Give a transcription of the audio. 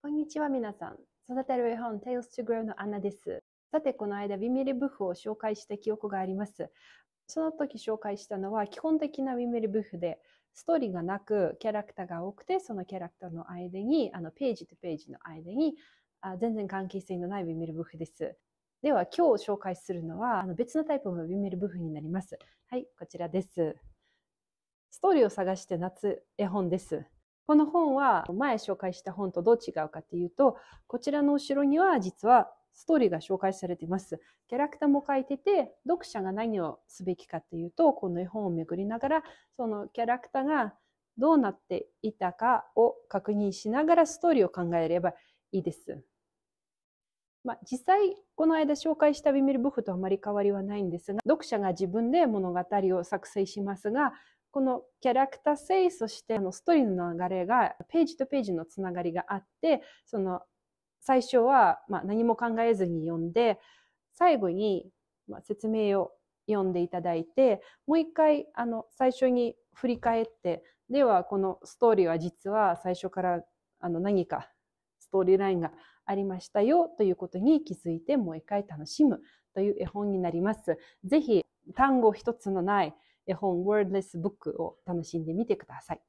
こんにちは、皆さん。育てる絵本 Tales to Grow のアナです。さて、この間、ビメリブフを紹介した記憶があります。その時紹介したのは、基本的なウィメリブフで、ストーリーがなく、キャラクターが多くて、そのキャラクターの間に、あの、ページとページの間に、あ全然関係性のないウィメリブフです。では、今日紹介するのは、あの別のタイプのウィメルブフになります。はい、こちらです。ストーリーを探して夏絵本です。この本は前紹介した本とどう違うかっていうと、こちらの後ろには実はストーリーが紹介されています。キャラクターも書いてて、読者が何をすべきかっていうと、この絵本をめぐりながら、そのキャラクターがどうなっていたかを確認しながらストーリーを考えればいいです。まあ、実際、この間紹介したビミルブフとあまり変わりはないんですが、読者が自分で物語を作成しますが、このキャラクター性そしてストーリーの流れがページとページのつながりがあってその最初は何も考えずに読んで最後に説明を読んでいただいてもう一回あの最初に振り返ってではこのストーリーは実は最初からあの何かストーリーラインがありましたよということに気づいてもう一回楽しむという絵本になります。ぜひ単語一つのない絵本 Wordless Book を楽しんでみてください。